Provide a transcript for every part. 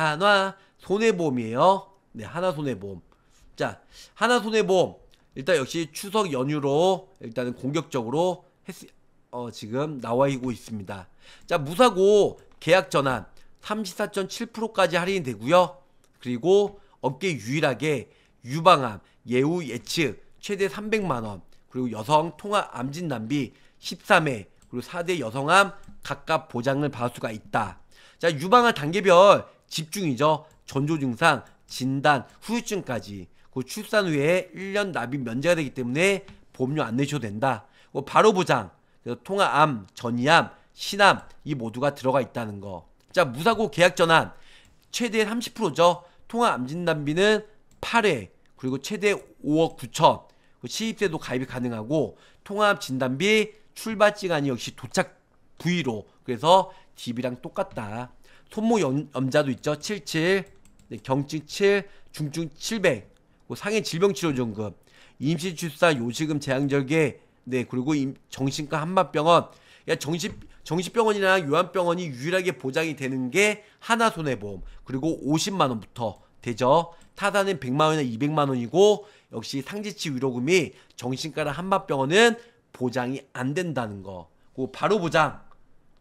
하나 손해보험이에요. 네, 하나 손해보험. 자, 하나 손해보험. 일단 역시 추석 연휴로 일단은 공격적으로 했, 어, 지금 나와있고 있습니다. 자, 무사고 계약 전환 34.7%까지 할인이 되고요. 그리고 업계 유일하게 유방암, 예후 예측 최대 300만원, 그리고 여성 통화 암진 낭비 13회, 그리고 4대 여성암 각각 보장을 받을 수가 있다. 자, 유방암 단계별 집중이죠. 전조 증상, 진단, 후유증까지. 그 출산 후에 1년 납입 면제가 되기 때문에 보험료 안 내셔도 된다. 그 바로 보장. 그래서 통화암, 전이암, 신암 이 모두가 들어가 있다는 거. 자, 무사고 계약 전환 최대 30%죠. 통화암 진단비는 8회 그리고 최대 5억 9천. 그 시입세도 가입이 가능하고 통화암 진단비 출발증 간이 역시 도착 부위로 그래서 DB랑 똑같다. 손목 염, 자도 있죠. 77, 경증 7, 중증 700, 그 상해 질병치료지원금, 임시출사요지금 재앙절개, 네 그리고 정신과 한마병원, 정신 정신병원이나 요양병원이 유일하게 보장이 되는 게 하나 손해보험 그리고 50만 원부터 되죠. 타단은 100만 원이나 200만 원이고 역시 상지치 위로금이 정신과나 한마병원은 보장이 안 된다는 거. 그 바로 보장,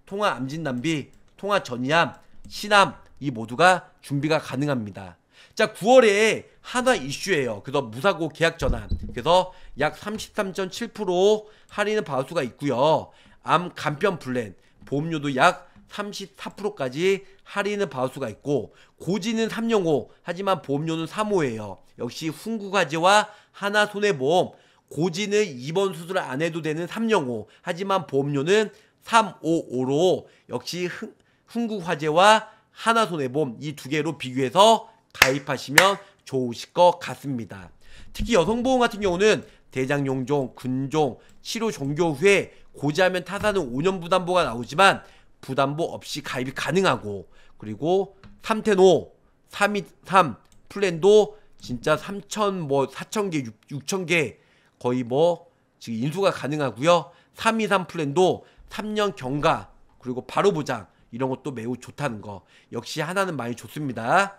통화 암진 낭비, 통화 전이암, 시남 이 모두가 준비가 가능합니다. 자, 9월에 한화 이슈예요. 그래서 무사고 계약 전환. 그래서 약 33.7%할인을 받을 수가 있고요. 암 간편 플랜 보험료도 약 34%까지 할인을 받을 수가 있고 고지는 305 하지만 보험료는 3 5예요 역시 훈구가지와 하나손해보험 고지는 입원 수술 안 해도 되는 305 하지만 보험료는 355로 역시 흥, 흥국화재와 하나손해보험 이 두 개로 비교해서 가입하시면 좋으실 것 같습니다. 특히 여성보험 같은 경우는 대장용종, 근종, 치료 종교 후에 고지하면 타사는 5년 부담보가 나오지만 부담보 없이 가입이 가능하고 그리고 3테노, 323 플랜도 진짜 3천 뭐 4천 개, 6, 천 개, 거의 뭐 지금 인수가 가능하고요. 323 플랜도 3년 경과 그리고 바로 보장 이런 것도 매우 좋다는 거 역시 하나는 많이 좋습니다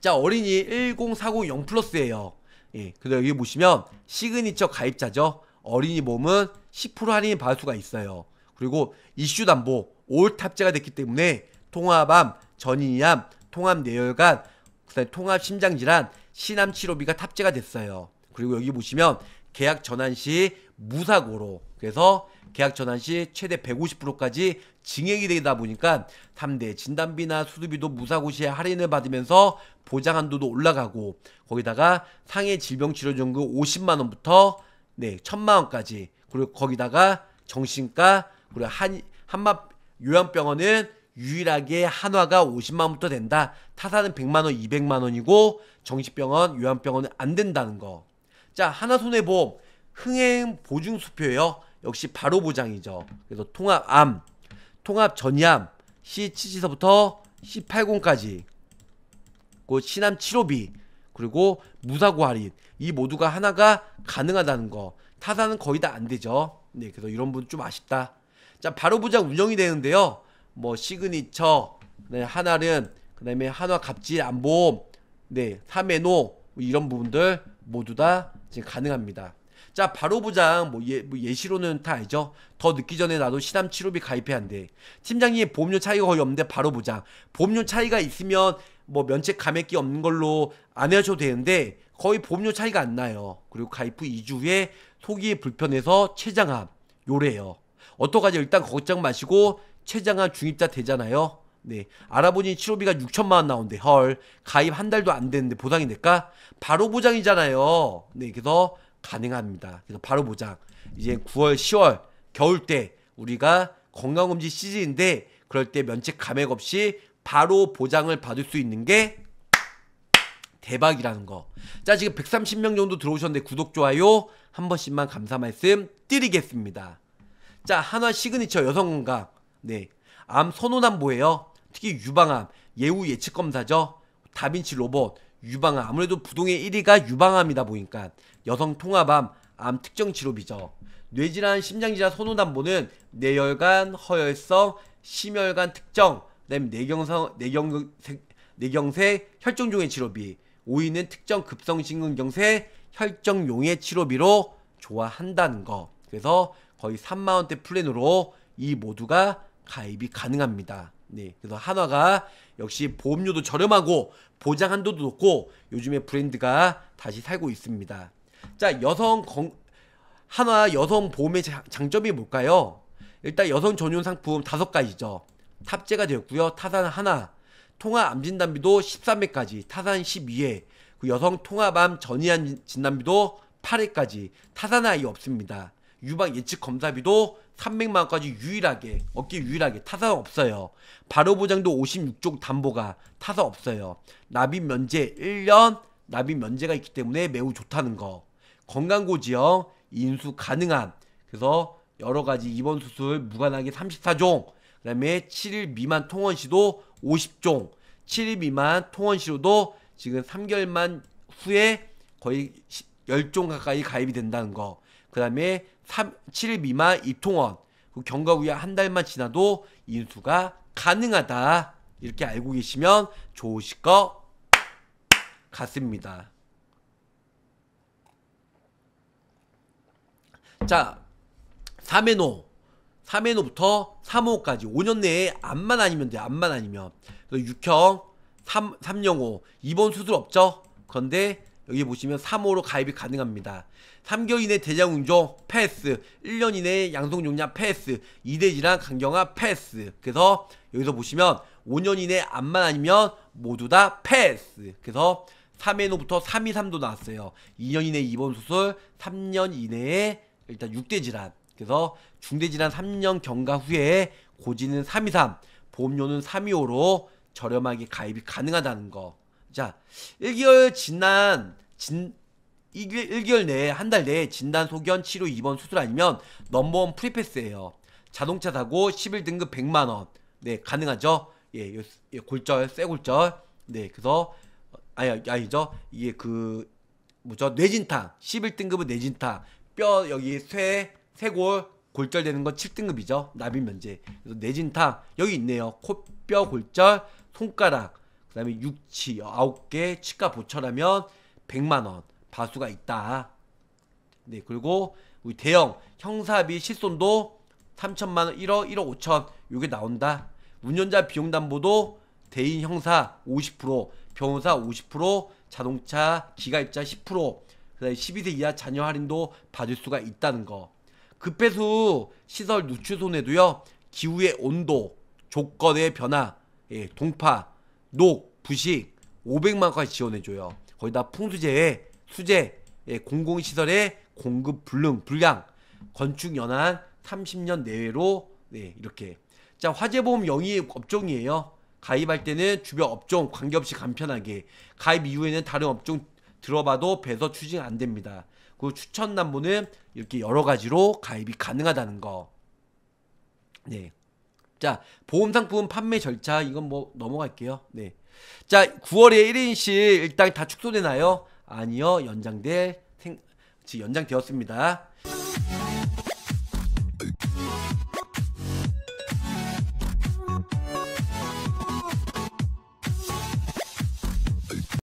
자 어린이 10490 플러스예요 예, 근데 여기 보시면 시그니처 가입자죠 어린이 몸은 10% 할인 받을 수가 있어요 그리고 이슈 담보 올 탑재가 됐기 때문에 통합암, 전이암, 통합 내혈관 통합 심장질환, 신암 치료비가 탑재가 됐어요. 그리고 여기 보시면 계약 전환 시 무사고로 그래서 계약 전환 시 최대 150%까지 증액이 되다 보니까 3대 진단비나 수수비도 무사고시에 할인을 받으면서 보장한도도 올라가고 거기다가 상해 질병치료전금 50만원부터 네, 1000만원까지 그리고 거기다가 정신과 그리고 한, 한맛 요양병원은 유일하게 한화가 50만원부터 된다. 타사는 100만원, 200만원이고 정신병원, 요양병원은 안 된다는 거. 자, 하나손해보험 흥행 보증수표예요. 역시 바로 보장이죠. 그래서 통합암, 통합 전이암, C70서부터 C80까지, 그 신암 치료비, 그리고 무사고 할인 이 모두가 하나가 가능하다는 거. 타사는 거의 다 안 되죠. 네, 그래서 이런 분좀 아쉽다. 자, 바로 보장 운영이 되는데요. 뭐 시그니처, 네, 하나는 그다음에 한화 갑질 안보험, 네, 사메노 뭐 이런 부분들 모두 다 지금 가능합니다. 자 바로 보장 뭐, 예, 뭐 예시로는 다 알죠 더 늦기 전에 나도 시담 치료비 가입해야 한대 팀장님 보험료 차이가 거의 없는데 바로 보장 보험료 차이가 있으면 뭐 면책 감액기 없는 걸로 안하셔도 되는데 거의 보험료 차이가 안 나요 그리고 가입 후 2주 후에 속이 불편해서 췌장암 요래요 어떡하지 일단 걱정 마시고 췌장암 중입자 되잖아요 네. 알아보니 치료비가 6천만 원 나온대. 헐. 가입 한 달도 안되는데 보상이 될까? 바로 보장이잖아요. 네. 그래서 가능합니다. 그래서 바로 보자. 이제 9월, 10월 겨울 때 우리가 건강검진 시즌인데 그럴 때 면책 감액 없이 바로 보장을 받을 수 있는 게 대박이라는 거. 자, 지금 130명 정도 들어오셨는데 구독, 좋아요 한 번씩만 감사 말씀 드리겠습니다. 자, 한화 시그니처 여성건강. 네. 암 선호남보예요. 특히 유방암, 예후 예측 검사죠. 다빈치 로봇, 유방암. 아무래도 부동의 1위가 유방암이다 보니까 여성 통합암, 암 특정 치료비죠 뇌질환 심장질환 손호담보는 뇌혈관, 허혈성, 심혈관 특정, 그다음 뇌경성, 뇌경, 뇌경색, 혈종종의 치료비, 5위는 특정 급성심근경색, 혈정용의 치료비로 좋아한다는 거. 그래서 거의 3만원대 플랜으로 이 모두가 가입이 가능합니다. 네. 그래서 한화가 역시 보험료도 저렴하고 보장 한도도 높고 요즘에 브랜드가 다시 살고 있습니다. 자, 여성 건, 한화 여성 보험의 장점이 뭘까요? 일단 여성 전용 상품 5가지죠. 탑재가 되었고요. 타산 하나, 통화 암 진단비도 13회까지, 타산 12회, 그 여성 통화암 전이한 진단비도 8회까지, 타산 아이 없습니다. 유방 예측 검사비도 300만원까지 유일하게, 어깨 유일하게 타산 없어요. 바로 보장도 5 6쪽 담보가 타산 없어요. 납입 면제 1년, 납입 면제가 있기 때문에 매우 좋다는 거. 건강고지형 인수 가능한 그래서 여러 가지 입원 수술 무관하게 34종 그다음에 7일 미만 통원 시도 50종 7일 미만 통원 시로도 지금 3개월만 후에 거의 10종 가까이 가입이 된다는 거. 그다음에 3, 7일 미만 입통원 그 경과 후에 한 달만 지나도 인수가 가능하다. 이렇게 알고 계시면 좋으실 것 같습니다. 자 3회노 3회노부터 3호까지 5년 내에 암만 아니면 돼 암만 아니면 6형 3, 305입번 수술 없죠 그런데 여기 보시면 3호로 가입이 가능합니다 3개월 이내 대장운종 패스 1년 이내 양성용량 패스 2대 질환 강경화 패스 그래서 여기서 보시면 5년 이내 암만 아니면 모두 다 패스 그래서 3회노부터 323도 나왔어요 2년 이내 입원 수술 3년 이내에 일단 6대 질환. 그래서 중대 질환 3년 경과 후에 고지는 323, 보험료는 325로 저렴하게 가입이 가능하다는 거. 자, 1개월 지난 진 1개월, 1개월 내에 한 달 내에 진단 소견 치료 입원 수술 아니면 넘버원 프리패스예요. 자동차 사고 11등급 100만 원. 네, 가능하죠? 예, 예 골절, 쇠골절. 네, 그래서 어, 아니 아니죠. 이게 그 뭐죠? 뇌진탕. 11등급은 뇌진탕. 뼈 여기 쇠 쇄골 골절되는 건 7등급이죠. 납입 면제. 그래서 뇌진탕 여기 있네요. 코뼈 골절, 손가락, 그다음에 육치 9개 치과 보철하면 100만 원 바수가 있다. 네, 그리고 우리 대형 형사비 실손도 3천만 원, 1억, 1억 5천 요게 나온다. 운전자 비용 담보도 대인 형사 50%, 변호사 50%, 자동차 기가입자 10%, 그다음에 12세 이하 자녀 할인도 받을 수가 있다는 거. 급배수 시설 누출 손해도요. 기후의 온도, 조건의 변화, 예, 동파, 녹, 부식 500만까지 원 지원해줘요. 거기다 풍수제해 수재, 예, 공공시설의 공급 불능, 불량, 건축 연한 30년 내외로 네, 이렇게 자 화재보험 영위 업종이에요. 가입할 때는 주변 업종 관계없이 간편하게 가입 이후에는 다른 업종 들어봐도 배서 추진 안 됩니다. 그 추천 남부는 이렇게 여러 가지로 가입이 가능하다는 거. 네. 자, 보험 상품 판매 절차 이건 뭐 넘어갈게요. 네. 자, 9월에 1인실 일당 다 축소되나요? 아니요. 연장될 생, 연장되었습니다.